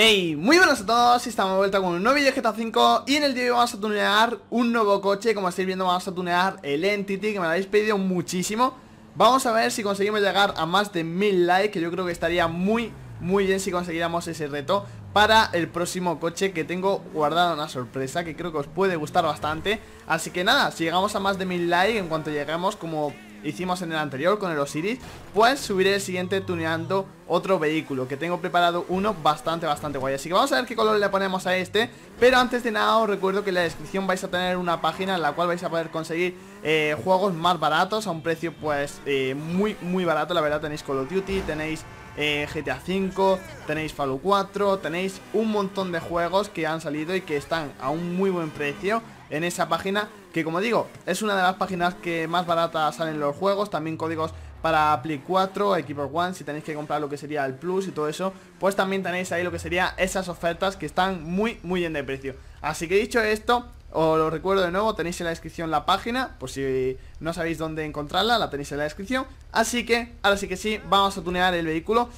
Hey, muy buenas a todos, estamos de vuelta con un nuevo video de GTA 5 Y en el día de hoy vamos a tunear un nuevo coche Como estáis viendo vamos a tunear el Entity Que me lo habéis pedido muchísimo Vamos a ver si conseguimos llegar a más de 1000 likes Que yo creo que estaría muy, muy bien si consiguiéramos ese reto Para el próximo coche que tengo guardado una sorpresa Que creo que os puede gustar bastante Así que nada, si llegamos a más de 1000 likes En cuanto lleguemos como hicimos en el anterior con el Osiris Pues subiré el siguiente tuneando otro vehículo Que tengo preparado uno bastante, bastante guay Así que vamos a ver qué color le ponemos a este Pero antes de nada os recuerdo que en la descripción vais a tener una página En la cual vais a poder conseguir eh, juegos más baratos A un precio pues eh, muy, muy barato La verdad tenéis Call of Duty, tenéis eh, GTA V, tenéis Fallout 4, tenéis un montón de juegos que han salido y que están a un muy buen precio en esa página que como digo, es una de las páginas que más baratas salen los juegos, también códigos para Play 4, Equipo One, si tenéis que comprar lo que sería el Plus y todo eso, pues también tenéis ahí lo que sería esas ofertas que están muy, muy bien de precio. Así que dicho esto, os lo recuerdo de nuevo, tenéis en la descripción la página, por si no sabéis dónde encontrarla, la tenéis en la descripción. Así que, ahora sí que sí, vamos a tunear el vehículo.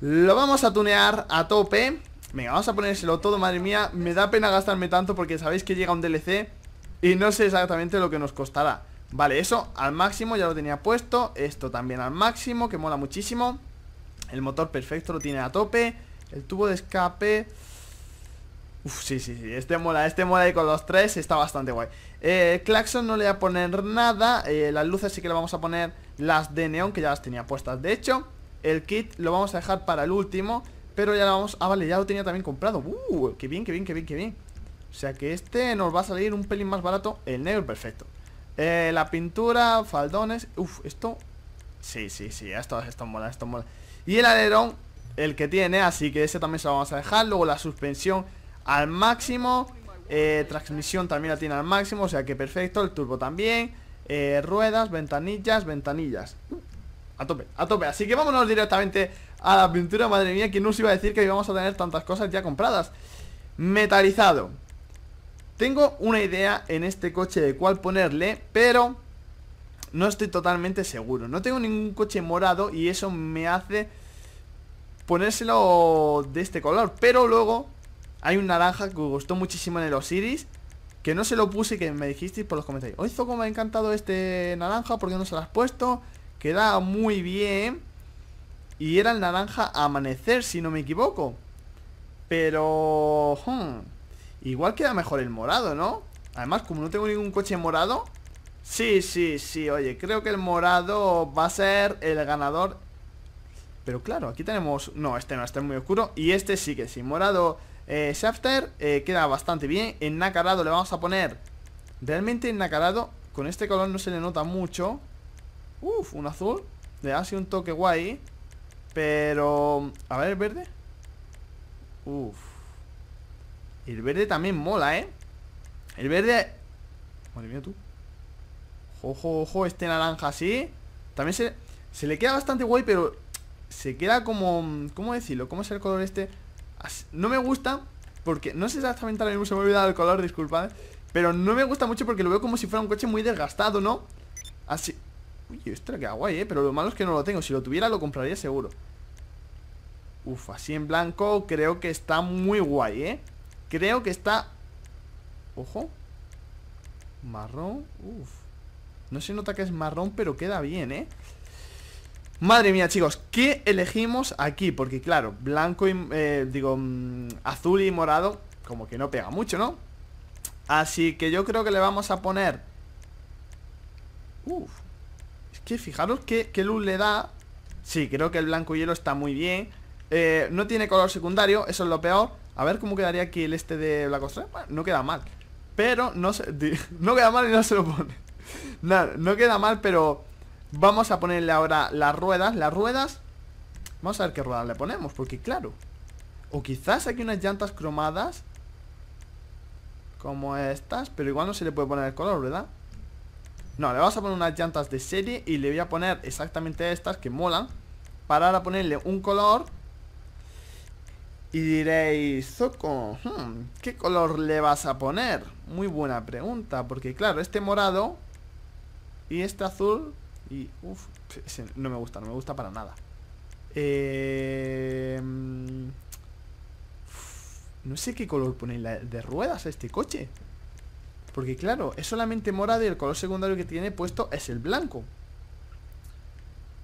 Lo vamos a tunear a tope. Venga, vamos a ponérselo todo, madre mía, me da pena gastarme tanto porque sabéis que llega un DLC y no sé exactamente lo que nos costará Vale, eso al máximo, ya lo tenía puesto Esto también al máximo, que mola muchísimo El motor perfecto lo tiene a tope El tubo de escape Uff, sí, sí, sí, este mola, este mola y con los tres está bastante guay eh, Claxon no le voy a poner nada eh, Las luces sí que le vamos a poner las de neón que ya las tenía puestas De hecho, el kit lo vamos a dejar para el último Pero ya lo vamos... Ah, vale, ya lo tenía también comprado Uh, qué bien, qué bien, qué bien, qué bien o sea que este nos va a salir un pelín más barato El negro perfecto eh, La pintura, faldones Uf, esto Sí, sí, sí, esto, esto mola, esto mola Y el alerón, el que tiene Así que ese también se lo vamos a dejar Luego la suspensión al máximo eh, Transmisión también la tiene al máximo O sea que perfecto, el turbo también eh, Ruedas, ventanillas, ventanillas a tope, a tope Así que vámonos directamente a la pintura Madre mía, no nos iba a decir que íbamos a tener tantas cosas ya compradas? Metalizado tengo una idea en este coche de cuál ponerle, pero no estoy totalmente seguro. No tengo ningún coche morado y eso me hace ponérselo de este color. Pero luego hay un naranja que gustó muchísimo en el Osiris, que no se lo puse y que me dijisteis por los comentarios. Oye, como me ha encantado este naranja, porque no se lo has puesto? Queda muy bien. Y era el naranja amanecer, si no me equivoco. Pero... Hmm, Igual queda mejor el morado, ¿no? Además, como no tengo ningún coche morado Sí, sí, sí, oye, creo que el morado va a ser el ganador Pero claro, aquí tenemos... No, este no, este es muy oscuro Y este sí que sí, morado eh, Shafter eh, queda bastante bien Ennacarado le vamos a poner Realmente ennacarado, con este color no se le nota mucho Uf, un azul Le hace un toque guay Pero... A ver, verde Uf el verde también mola, ¿eh? El verde... Madre mía, tú Ojo, ojo, este naranja así También se, se le queda bastante guay, pero Se queda como... ¿Cómo decirlo? ¿Cómo es el color este? no me gusta Porque no sé exactamente ahora mismo se me ha olvidado el color, disculpad Pero no me gusta mucho porque lo veo como si fuera un coche muy desgastado, ¿no? Así... Uy, esto queda guay, ¿eh? Pero lo malo es que no lo tengo Si lo tuviera lo compraría seguro Uf, así en blanco creo que está muy guay, ¿eh? Creo que está... Ojo. Marrón. Uf. No se nota que es marrón, pero queda bien, ¿eh? Madre mía, chicos, ¿qué elegimos aquí? Porque claro, blanco y... Eh, digo, mm, azul y morado Como que no pega mucho, ¿no? Así que yo creo que le vamos a poner Uf Es que fijaros qué, luz le da Sí, creo que el blanco y hielo está muy bien eh, No tiene color secundario, eso es lo peor a ver cómo quedaría aquí el este de la Ops no queda mal. Pero no se... No queda mal y no se lo pone. Nada, no queda mal, pero... Vamos a ponerle ahora las ruedas. Las ruedas... Vamos a ver qué ruedas le ponemos, porque claro. O quizás aquí unas llantas cromadas. Como estas. Pero igual no se le puede poner el color, ¿verdad? No, le vamos a poner unas llantas de serie y le voy a poner exactamente estas que molan. Para ahora ponerle un color y diréis, Zoco, hmm, ¿qué color le vas a poner? Muy buena pregunta, porque claro, este morado y este azul... Y... no me gusta, no me gusta para nada. Em, no sé qué color pone de ruedas a este coche. Porque claro, es solamente morado y el color secundario que tiene puesto es el blanco.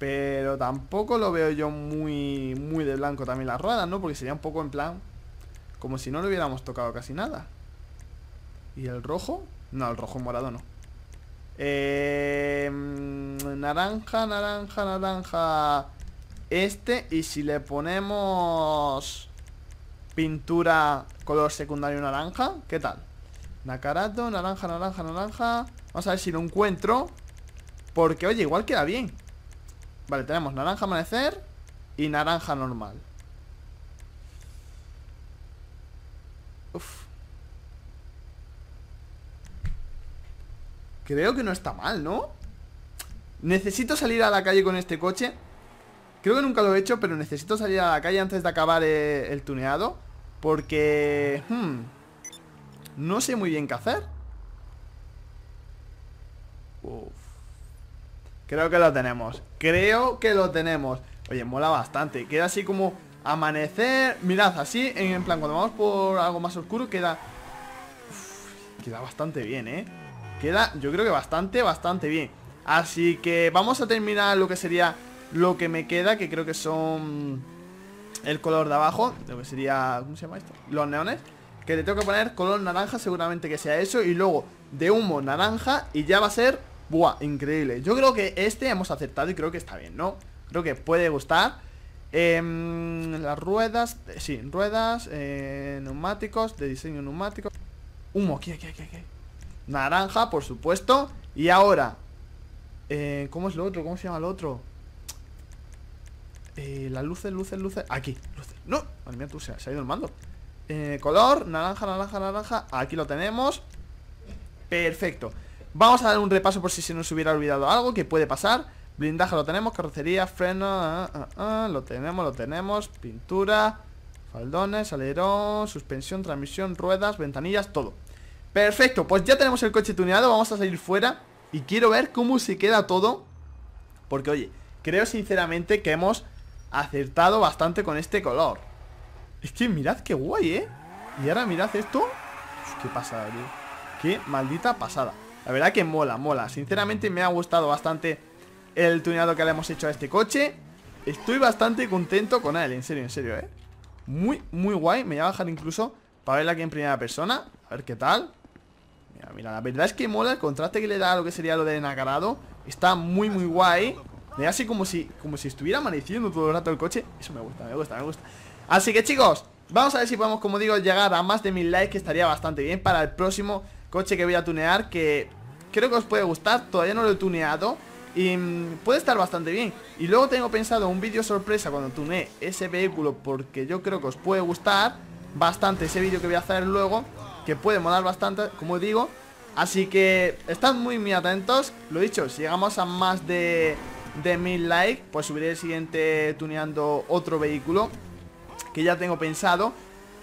Pero tampoco lo veo yo muy, muy de blanco también las ruedas, ¿no? Porque sería un poco en plan... Como si no le hubiéramos tocado casi nada. ¿Y el rojo? No, el rojo morado no. Em, naranja, naranja, naranja. Este. Y si le ponemos pintura color secundario naranja, ¿qué tal? Nacarato, naranja, naranja, naranja. Vamos a ver si lo encuentro. Porque, oye, igual queda bien. Vale, tenemos naranja amanecer y naranja normal. Uf. Creo que no está mal, ¿no? Necesito salir a la calle con este coche Creo que nunca lo he hecho, pero necesito salir a la calle antes de acabar eh, el tuneado Porque... Hmm, no sé muy bien qué hacer Creo que lo tenemos Creo que lo tenemos Oye, mola bastante Queda así como amanecer Mirad, así, en plan, cuando vamos por algo más oscuro Queda... queda bastante bien, ¿eh? Queda, yo creo que bastante, bastante bien Así que vamos a terminar lo que sería Lo que me queda, que creo que son El color de abajo Lo que sería, ¿cómo se llama esto? Los neones que le tengo que poner color naranja Seguramente que sea eso Y luego de humo naranja Y ya va a ser Buah, increíble Yo creo que este hemos acertado y creo que está bien, ¿no? Creo que puede gustar em, Las ruedas eh, Sí, ruedas eh, Neumáticos, de diseño neumático Humo, aquí, aquí, aquí, aquí Naranja, por supuesto Y ahora eh, ¿Cómo es lo otro? ¿Cómo se llama el otro? las luces, luces, luces Aquí, luces ¡No! Madre mía, tú, se, ha ido el mando Color, naranja, naranja, naranja Aquí lo tenemos Perfecto Vamos a dar un repaso por si se nos hubiera olvidado algo Que puede pasar Blindaje lo tenemos, carrocería, freno ah, ah, ah, Lo tenemos, lo tenemos Pintura, faldones, alerón Suspensión, transmisión, ruedas, ventanillas Todo Perfecto, pues ya tenemos el coche tuneado Vamos a salir fuera Y quiero ver cómo se queda todo Porque oye, creo sinceramente que hemos acertado bastante con este color Es que mirad qué guay, ¿eh? Y ahora mirad esto Qué pasada, tío Qué maldita pasada la verdad que mola, mola Sinceramente me ha gustado bastante el tuneado que le hemos hecho a este coche Estoy bastante contento con él, en serio, en serio, eh Muy, muy guay Me voy a bajar incluso para verla aquí en primera persona A ver qué tal Mira, mira, la verdad es que mola el contraste que le da a lo que sería lo del enagarado. Está muy, muy guay Me da así como si, como si estuviera amaneciendo todo el rato el coche Eso me gusta, me gusta, me gusta Así que chicos, vamos a ver si podemos, como digo, llegar a más de mil likes Que estaría bastante bien para el próximo Coche que voy a tunear que creo que os puede gustar Todavía no lo he tuneado y mm, puede estar bastante bien Y luego tengo pensado un vídeo sorpresa cuando tune ese vehículo Porque yo creo que os puede gustar bastante ese vídeo que voy a hacer luego Que puede molar bastante, como digo Así que estad muy muy atentos Lo dicho, si llegamos a más de, de mil likes Pues subiré el siguiente tuneando otro vehículo Que ya tengo pensado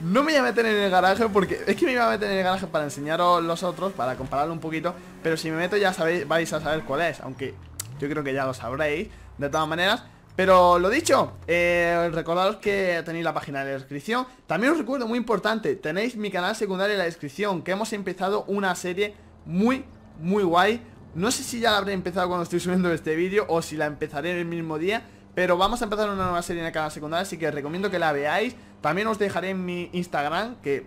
no me voy a meter en el garaje porque es que me iba a meter en el garaje para enseñaros los otros, para compararlo un poquito. Pero si me meto ya sabéis, vais a saber cuál es, aunque yo creo que ya lo sabréis de todas maneras. Pero lo dicho, eh, recordaros que tenéis la página de la descripción. También os recuerdo, muy importante, tenéis mi canal secundario en la descripción, que hemos empezado una serie muy, muy guay. No sé si ya la habré empezado cuando estoy subiendo este vídeo o si la empezaré el mismo día. Pero vamos a empezar una nueva serie en el canal secundario Así que recomiendo que la veáis También os dejaré en mi Instagram Que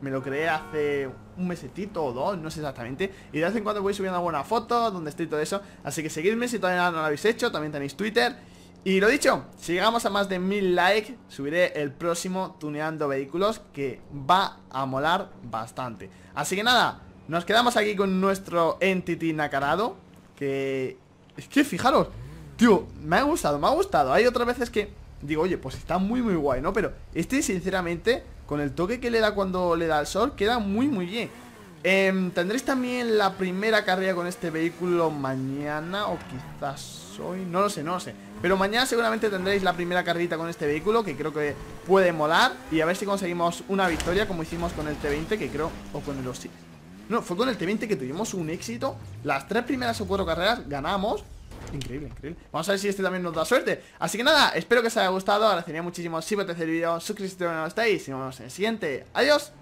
me lo creé hace un mesetito o dos, no sé exactamente Y de vez en cuando voy subiendo alguna foto donde estoy todo eso Así que seguidme si todavía no lo habéis hecho También tenéis Twitter y lo dicho, si llegamos a más de mil likes, subiré el próximo Tuneando Vehículos que va a molar bastante. Así que nada, nos quedamos aquí con nuestro Entity Nacarado, que... Es que fijaros, Tío, me ha gustado, me ha gustado Hay otras veces que digo, oye, pues está muy muy guay, ¿no? Pero este, sinceramente, con el toque que le da cuando le da el sol Queda muy muy bien em, Tendréis también la primera carrera con este vehículo mañana O quizás hoy, no lo sé, no lo sé Pero mañana seguramente tendréis la primera carrita con este vehículo Que creo que puede molar Y a ver si conseguimos una victoria como hicimos con el T20 Que creo, o con el OSI. No, fue con el T20 que tuvimos un éxito Las tres primeras o cuatro carreras ganamos Increíble, increíble Vamos a ver si este también nos da suerte Así que nada, espero que os haya gustado Agradecería muchísimo si os el vídeo Suscribiros si no estáis Y nos vemos en el siguiente Adiós